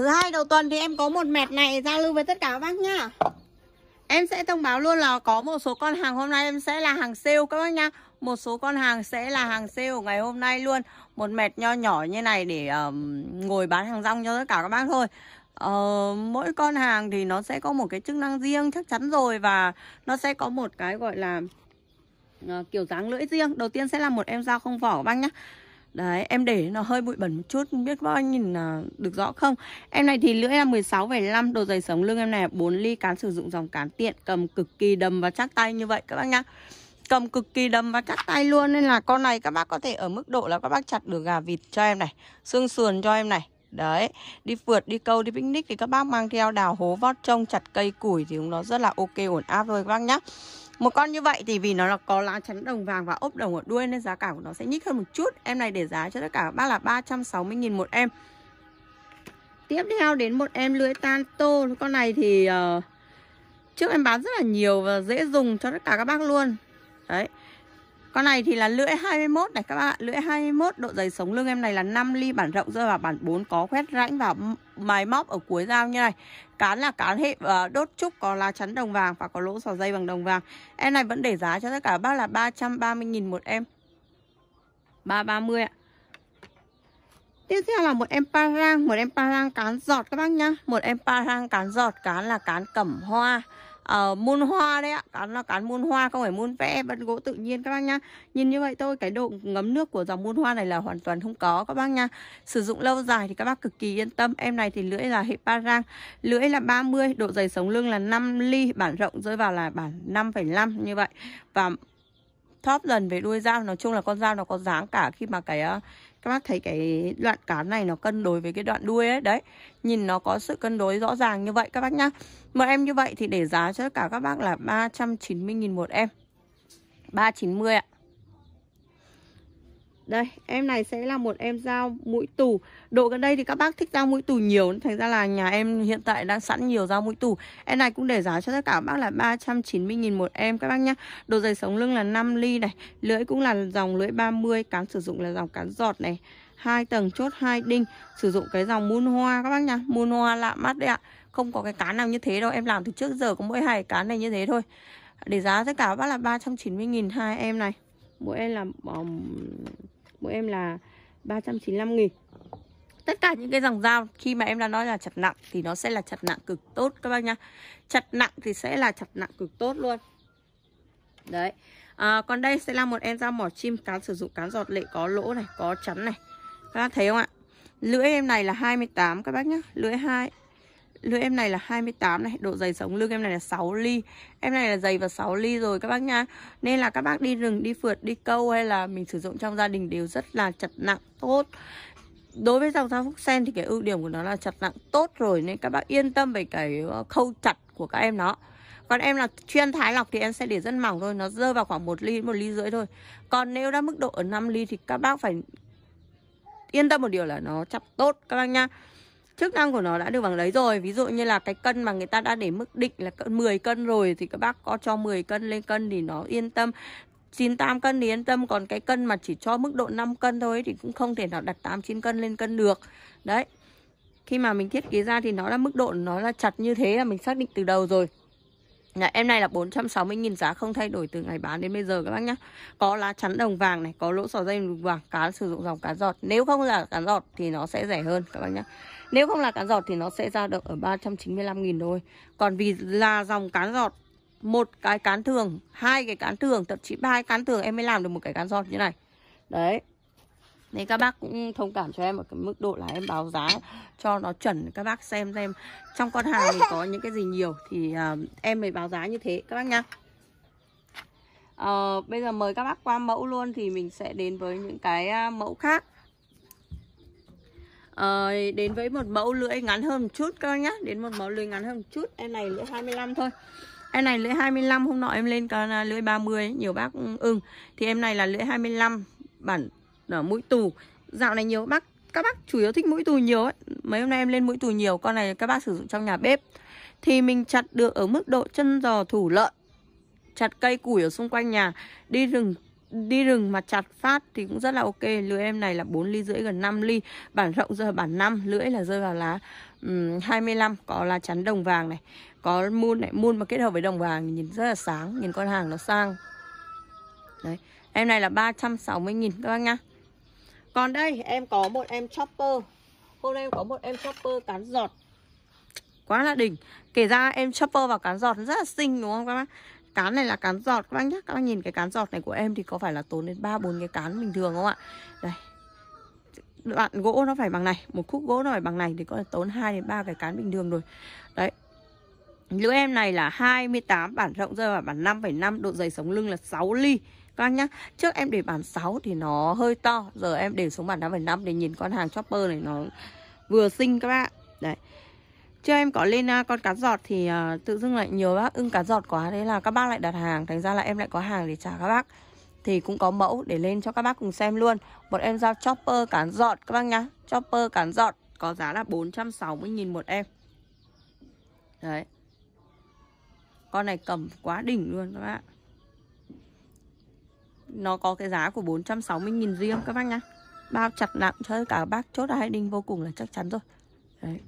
Thứ hai đầu tuần thì em có một mẹt này giao lưu với tất cả các bác nhá. Em sẽ thông báo luôn là có một số con hàng hôm nay em sẽ là hàng sale các bác nhá. Một số con hàng sẽ là hàng sale ngày hôm nay luôn. Một mẹt nho nhỏ như này để um, ngồi bán hàng rong cho tất cả các bác thôi. Uh, mỗi con hàng thì nó sẽ có một cái chức năng riêng chắc chắn rồi và nó sẽ có một cái gọi là uh, kiểu dáng lưỡi riêng. Đầu tiên sẽ là một em dao không vỏ các bác nhá. Đấy, em để nó hơi bụi bẩn một chút, không biết các anh nhìn là được rõ không? Em này thì lưỡi là 16,5, độ dày sống lưng em này là 4 ly, cán sử dụng dòng cán tiện, cầm cực kỳ đầm và chắc tay như vậy các bác nhá. Cầm cực kỳ đầm và chắc tay luôn nên là con này các bác có thể ở mức độ là các bác chặt được gà vịt cho em này, xương sườn cho em này. Đấy, đi phượt, đi câu, đi picnic thì các bác mang theo đào hố vót trông chặt cây củi thì nó rất là ok ổn áp thôi các bác nhá. Một con như vậy thì vì nó là có lá chắn đồng vàng và ốp đồng ở đuôi nên giá cả của nó sẽ nhích hơn một chút. Em này để giá cho tất cả các bác là 360.000 một em. Tiếp theo đến một em lưới tan tô. Con này thì uh, trước em bán rất là nhiều và dễ dùng cho tất cả các bác luôn. Đấy. Con này thì là lưỡi 21 này các bạn Lưỡi 21 độ dày sống lưng em này là 5 ly bản rộng rơi vào bản 4 Có khoét rãnh và mài móc ở cuối dao như này Cán là cán hệ ờ, đốt trúc có lá chắn đồng vàng Và có lỗ sò dây bằng đồng vàng Em này vẫn để giá cho tất cả bác là 330.000 một em 330 ạ Tiếp theo là một em parang Một em parang cán giọt các bác nhá Một em parang cán giọt Cán là cán cẩm hoa uh, ờ, mun hoa đấy ạ cán là cán muôn hoa không phải muôn vẽ vân gỗ tự nhiên các bác nhá nhìn như vậy thôi cái độ ngấm nước của dòng muôn hoa này là hoàn toàn không có các bác nhá sử dụng lâu dài thì các bác cực kỳ yên tâm em này thì lưỡi là hệ parang lưỡi là 30 độ dày sống lưng là 5 ly bản rộng rơi vào là bản 5,5 như vậy và thóp dần về đuôi dao nói chung là con dao nó có dáng cả khi mà cái ờ, các bác thấy cái đoạn cán này nó cân đối với cái đoạn đuôi ấy đấy nhìn nó có sự cân đối rõ ràng như vậy các bác nhá mà em như vậy thì để giá cho tất cả các bác là 390.000 một em 390 ạ đây, em này sẽ là một em dao mũi tù. Độ gần đây thì các bác thích dao mũi tù nhiều, thành ra là nhà em hiện tại đang sẵn nhiều dao mũi tù. Em này cũng để giá cho tất cả các bác là 390 000 một em các bác nhá. Độ dày sống lưng là 5 ly này, lưỡi cũng là dòng lưỡi 30, cán sử dụng là dòng cán giọt này. hai tầng chốt hai đinh, sử dụng cái dòng mun hoa các bác nhá. Mun hoa lạ mắt đấy ạ. Không có cái cán nào như thế đâu, em làm từ trước giờ có mỗi hai cán này như thế thôi. Để giá tất cả các bác là 390 000 hai em này. Mỗi em là um, mỗi em là 395 nghìn tất cả những cái dòng dao khi mà em đã nói là chặt nặng thì nó sẽ là chặt nặng cực tốt các bác nhá chặt nặng thì sẽ là chặt nặng cực tốt luôn đấy à, còn đây sẽ là một em dao mỏ chim cán sử dụng cán giọt lệ có lỗ này có chắn này các bác thấy không ạ lưỡi em này là 28 các bác nhá lưỡi hai lưng em này là 28 này độ dày sống lưng em này là 6 ly em này là dày và 6 ly rồi các bác nha nên là các bác đi rừng đi phượt đi câu hay là mình sử dụng trong gia đình đều rất là chặt nặng tốt đối với dòng dao phúc sen thì cái ưu điểm của nó là chặt nặng tốt rồi nên các bác yên tâm về cái ờ, khâu chặt của các em nó còn em là chuyên thái lọc thì em sẽ để rất mỏng thôi nó rơi vào khoảng 1 ly một ly rưỡi thôi còn nếu đã mức độ ở 5 ly thì các bác phải yên tâm một điều là nó chặt tốt các bác nha chức năng của nó đã được bằng đấy rồi ví dụ như là cái cân mà người ta đã để mức định là 10 cân rồi thì các bác có cho 10 cân lên cân thì nó yên tâm tam cân thì yên tâm Còn cái cân mà chỉ cho mức độ 5 cân thôi Thì cũng không thể nào đặt 89 cân lên cân được Đấy Khi mà mình thiết kế ra thì nó là mức độ Nó là chặt như thế là mình xác định từ đầu rồi Nhà dạ, em này là 460.000 giá không thay đổi từ ngày bán đến bây giờ các bác nhá Có lá chắn đồng vàng này, có lỗ sò dây đồng vàng, cá sử dụng dòng cá giọt Nếu không là cá giọt thì nó sẽ rẻ hơn các bác nhá nếu không là cán giọt thì nó sẽ ra được ở 395.000 thôi Còn vì là dòng cán giọt một cái cán thường hai cái cán thường thậm chí ba cái cán thường em mới làm được một cái cán giọt như này đấy nên các bác cũng thông cảm cho em ở cái mức độ là em báo giá cho nó chuẩn các bác xem xem trong con hàng thì có những cái gì nhiều thì uh, em mới báo giá như thế các bác nha. uh, ờ, bây giờ mời các bác qua mẫu luôn thì mình sẽ đến với những cái à, mẫu khác à, đến với một mẫu lưỡi ngắn hơn một chút các nhá đến một mẫu lưỡi ngắn hơn một chút em này lưỡi 25 thôi em này lưỡi 25 hôm nọ em lên con à, lưỡi 30 nhiều bác ưng thì em này là lưỡi 25 bản ở mũi tù dạo này nhiều bác các bác chủ yếu thích mũi tù nhiều ấy. mấy hôm nay em lên mũi tù nhiều con này các bác sử dụng trong nhà bếp thì mình chặt được ở mức độ chân giò thủ lợn chặt cây củi ở xung quanh nhà đi rừng đi rừng mà chặt phát thì cũng rất là ok lưỡi em này là 4 ly rưỡi gần 5 ly bản rộng giờ bản 5 lưỡi là rơi vào lá um, 25 có lá chắn đồng vàng này có muôn này muôn mà kết hợp với đồng vàng nhìn rất là sáng nhìn con hàng nó sang đấy em này là 360.000 các bác nhá còn đây em có một em chopper hôm nay em có một em chopper cán giọt quá là đỉnh kể ra em chopper và cán giọt rất là xinh đúng không các bác cán này là cán giọt các bác nhá các bác nhìn cái cán giọt này của em thì có phải là tốn đến ba bốn cái cán bình thường không ạ đây đoạn gỗ nó phải bằng này một khúc gỗ nó phải bằng này thì có thể tốn 2 đến ba cái cán bình thường rồi đấy lưỡi em này là 28 bản rộng rơi vào bản 5,5 độ dày sống lưng là 6 ly các bác nhá. Trước em để bản 6 thì nó hơi to, giờ em để xuống bản 5,5 để nhìn con hàng chopper này nó vừa xinh các bạn. Đấy. Chưa em có lên à, con cá giọt thì uh, tự dưng lại nhiều bác ưng cá giọt quá Thế là các bác lại đặt hàng Thành ra là em lại có hàng để trả các bác Thì cũng có mẫu để lên cho các bác cùng xem luôn Bọn em giao chopper cá giọt các bác nhá Chopper cá giọt có giá là 460.000 một em Đấy Con này cầm quá đỉnh luôn các bác Nó có cái giá của 460.000 riêng các bác nhá Bao chặt nặng cho cả bác chốt hai đinh vô cùng là chắc chắn rồi Đấy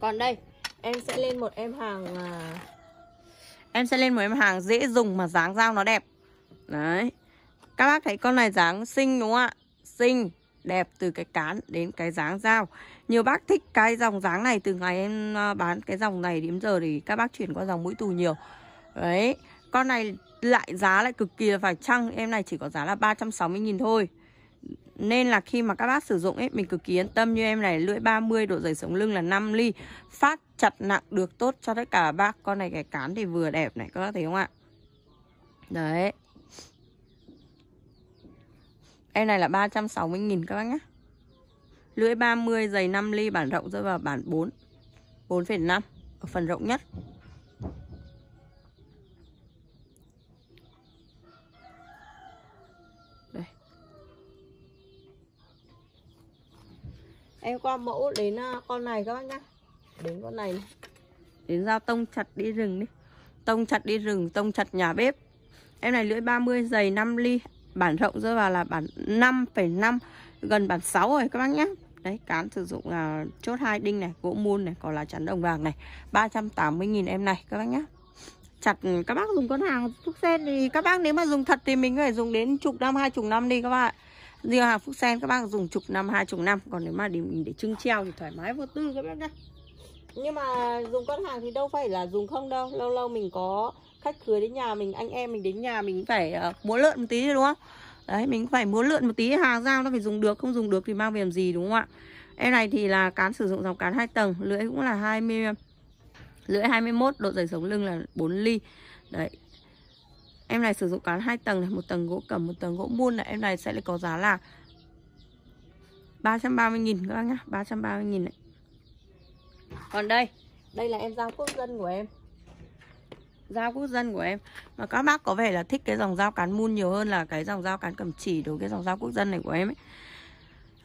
còn đây em sẽ lên một em hàng à, Em sẽ lên một em hàng dễ dùng mà dáng dao nó đẹp Đấy Các bác thấy con này dáng xinh đúng không ạ Xinh đẹp từ cái cán đến cái dáng dao Nhiều bác thích cái dòng dáng này Từ ngày em à, bán cái dòng này đến giờ thì các bác chuyển qua dòng mũi tù nhiều Đấy Con này lại giá lại cực kỳ là phải chăng Em này chỉ có giá là 360.000 thôi nên là khi mà các bác sử dụng ấy mình cực kỳ yên tâm như em này lưỡi 30 độ dày sống lưng là 5 ly phát chặt nặng được tốt cho tất cả bác con này cái cán thì vừa đẹp này các bác thấy không ạ đấy em này là 360.000 các bác nhé lưỡi 30 dày 5 ly bản rộng rơi vào bản 4 4,5 ở phần rộng nhất em qua mẫu đến à, con này các bác nhá đến con này, này. đến dao tông chặt đi rừng đi tông chặt đi rừng tông chặt nhà bếp em này lưỡi 30 dày 5 ly bản rộng rơi vào là bản 5,5 gần bản 6 rồi các bác nhá. đấy cán sử dụng là chốt hai đinh này gỗ mun này còn là chắn đồng vàng này 380.000 em này các bác nhá. chặt các bác dùng con hàng thuốc sen thì các bác nếu mà dùng thật thì mình có thể dùng đến chục năm hai chục năm đi các bạn Riêu hàng Phúc Sen các bác dùng chục năm, hai chục năm Còn nếu mà để mình để trưng treo thì thoải mái vô tư các bác nhá Nhưng mà dùng con hàng thì đâu phải là dùng không đâu Lâu lâu mình có khách cưới đến nhà mình, anh em mình đến nhà mình phải uh, múa lợn một tí đúng không? Đấy, mình phải múa lượn một tí hàng dao nó phải dùng được, không dùng được thì mang về làm gì đúng không ạ? Em này thì là cán sử dụng dòng cán hai tầng, lưỡi cũng là 20 lưỡi 21, độ dày sống lưng là 4 ly. Đấy, Em này sử dụng cả hai tầng này, một tầng gỗ cẩm, một tầng gỗ mun này, em này sẽ có giá là 330 000 các bác nhá, 330 000 này. Còn đây, đây là em dao quốc dân của em. Dao quốc dân của em Mà các bác có vẻ là thích cái dòng dao cán mun nhiều hơn là cái dòng dao cán cẩm chỉ đối với cái dòng dao quốc dân này của em ấy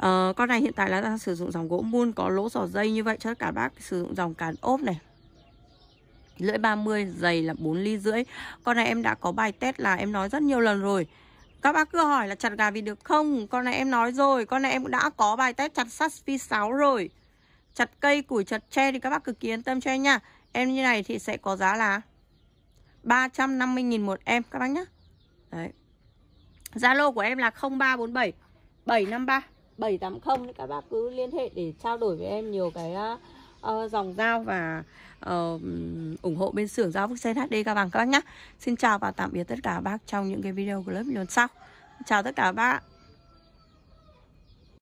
Uh, con này hiện tại là đang sử dụng dòng gỗ mun có lỗ sò dây như vậy cho tất cả bác sử dụng dòng cán ốp này lưỡi 30 dày là 4 ly rưỡi con này em đã có bài test là em nói rất nhiều lần rồi các bác cứ hỏi là chặt gà vịt được không con này em nói rồi con này em đã có bài test chặt sắt phi 6 rồi chặt cây củi chặt tre thì các bác cực kỳ yên tâm cho em nha em như này thì sẽ có giá là 350.000 một em các bác nhé đấy Zalo của em là 0347 753 780 các bác cứ liên hệ để trao đổi với em nhiều cái à, Ờ, dòng dao và uh, ủng hộ bên xưởng dao Vuxen HD các bằng các bác nhé. Xin chào và tạm biệt tất cả bác trong những cái video clip lần sau. Chào tất cả bác